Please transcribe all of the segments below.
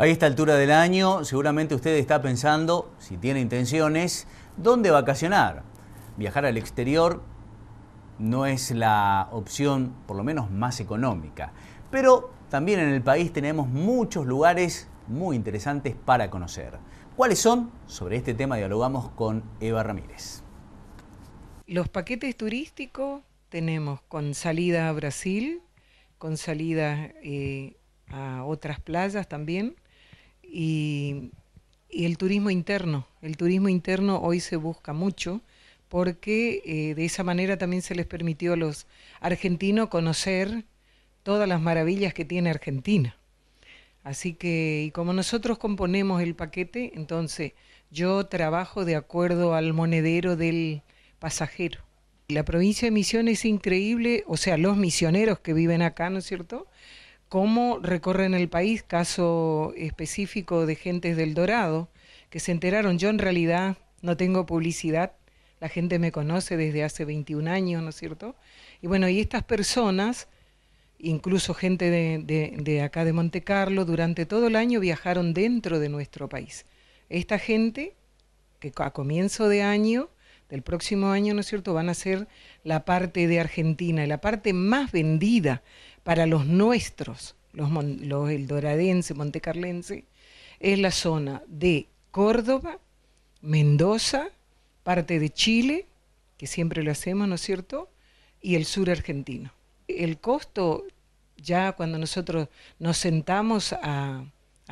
A esta altura del año, seguramente usted está pensando, si tiene intenciones, dónde vacacionar. Viajar al exterior no es la opción, por lo menos, más económica. Pero también en el país tenemos muchos lugares muy interesantes para conocer. ¿Cuáles son? Sobre este tema dialogamos con Eva Ramírez. Los paquetes turísticos tenemos con salida a Brasil, con salida eh, a otras playas también, y, el turismo interno. El turismo interno hoy se busca mucho porque eh, de esa manera también se les permitió a los argentinos conocer todas las maravillas que tiene Argentina. Así que, y como nosotros componemos el paquete, entonces yo trabajo de acuerdo al monedero del pasajero. La provincia de Misiones es increíble, o sea, los misioneros que viven acá, ¿no es cierto? cómo recorren el país, caso específico de gentes del Dorado, que se enteraron, yo en realidad no tengo publicidad, la gente me conoce desde hace 21 años, ¿no es cierto? Y bueno, y estas personas, incluso gente de, de acá de Monte Carlo, durante todo el año viajaron dentro de nuestro país. Esta gente, que a comienzo de año, del próximo año, ¿no es cierto?, van a ser la parte de Argentina, la parte más vendida para los nuestros, los, los doradense, montecarlense, es la zona de Córdoba, Mendoza, parte de Chile, que siempre lo hacemos, ¿no es cierto? Y el sur argentino. El costo, ya cuando nosotros nos sentamos a,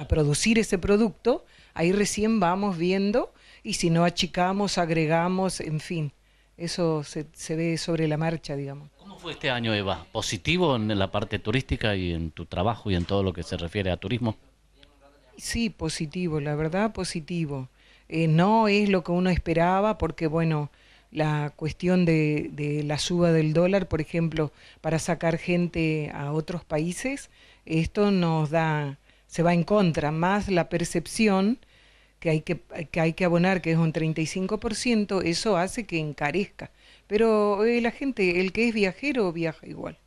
producir ese producto, ahí recién vamos viendo y si no achicamos, agregamos, en fin, eso se ve sobre la marcha, digamos este año, Eva? ¿Positivo en la parte turística y en tu trabajo y en todo lo que se refiere a turismo? Sí, positivo, la verdad, positivo. Eh, no es lo que uno esperaba porque, bueno, la cuestión de, la suba del dólar, por ejemplo, para sacar gente a otros países, esto nos da, se va en contra, más la percepción que hay que, que, hay que abonar, que es un 35%, eso hace que encarezca. Pero eh, la gente, el que es viajero, viaja igual.